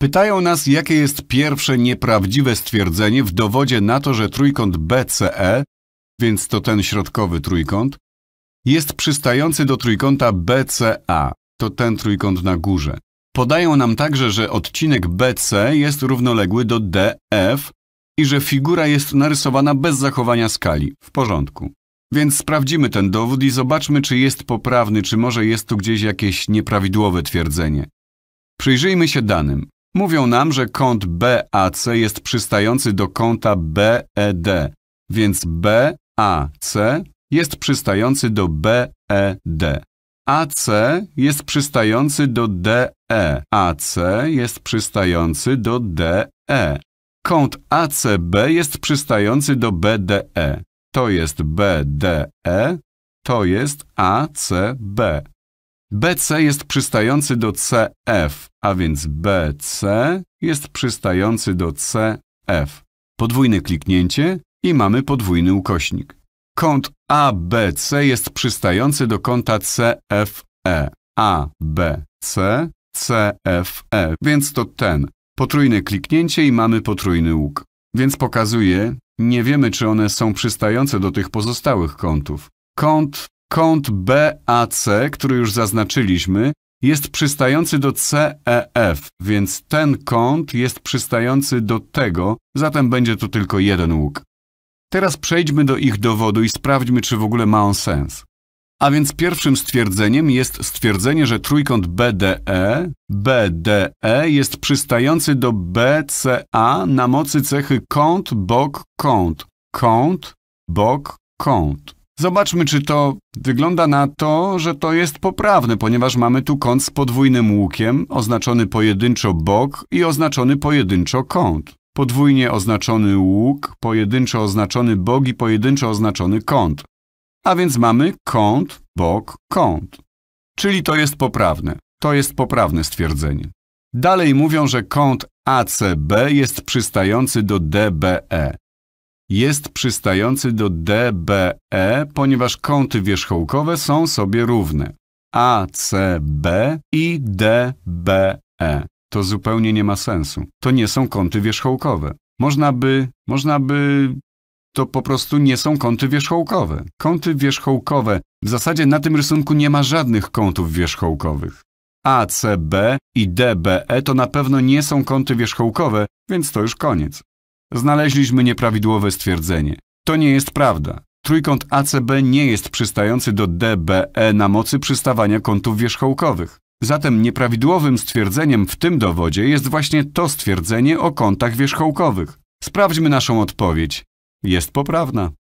Pytają nas, jakie jest pierwsze nieprawdziwe stwierdzenie w dowodzie na to, że trójkąt BCE, więc to ten środkowy trójkąt, jest przystający do trójkąta BCA, to ten trójkąt na górze. Podają nam także, że odcinek BC jest równoległy do DF i że figura jest narysowana bez zachowania skali. W porządku. Więc sprawdzimy ten dowód i zobaczmy, czy jest poprawny, czy może jest tu gdzieś jakieś nieprawidłowe twierdzenie. Przyjrzyjmy się danym. Mówią nam, że kąt BAC jest przystający do kąta BED, więc BAC jest przystający do BED. AC jest przystający do DE. AC jest przystający do DE. Kąt ACB jest przystający do BDE. To jest BDE, to jest ACB. BC jest przystający do CF, a więc BC jest przystający do CF. Podwójne kliknięcie i mamy podwójny ukośnik. Kąt ABC jest przystający do kąta CFE. ABC, CFE, więc to ten. Potrójne kliknięcie i mamy potrójny łuk. Więc pokazuje, nie wiemy czy one są przystające do tych pozostałych kątów. Kąt Kąt BAC, który już zaznaczyliśmy, jest przystający do CEF, więc ten kąt jest przystający do tego, zatem będzie to tylko jeden łuk. Teraz przejdźmy do ich dowodu i sprawdźmy, czy w ogóle ma on sens. A więc pierwszym stwierdzeniem jest stwierdzenie, że trójkąt BDE, BDE jest przystający do BCA na mocy cechy kąt, bok, kąt, kąt, bok, kąt. Zobaczmy, czy to wygląda na to, że to jest poprawne, ponieważ mamy tu kąt z podwójnym łukiem, oznaczony pojedynczo bok i oznaczony pojedynczo kąt. Podwójnie oznaczony łuk, pojedynczo oznaczony bok i pojedynczo oznaczony kąt. A więc mamy kąt, bok, kąt. Czyli to jest poprawne. To jest poprawne stwierdzenie. Dalej mówią, że kąt ACB jest przystający do DBE jest przystający do DBE, ponieważ kąty wierzchołkowe są sobie równe. ACB i DBE. To zupełnie nie ma sensu. To nie są kąty wierzchołkowe. Można by, można by... To po prostu nie są kąty wierzchołkowe. Kąty wierzchołkowe. W zasadzie na tym rysunku nie ma żadnych kątów wierzchołkowych. ACB i DBE to na pewno nie są kąty wierzchołkowe, więc to już koniec. Znaleźliśmy nieprawidłowe stwierdzenie. To nie jest prawda. Trójkąt ACB nie jest przystający do DBE na mocy przystawania kątów wierzchołkowych. Zatem nieprawidłowym stwierdzeniem w tym dowodzie jest właśnie to stwierdzenie o kątach wierzchołkowych. Sprawdźmy naszą odpowiedź. Jest poprawna.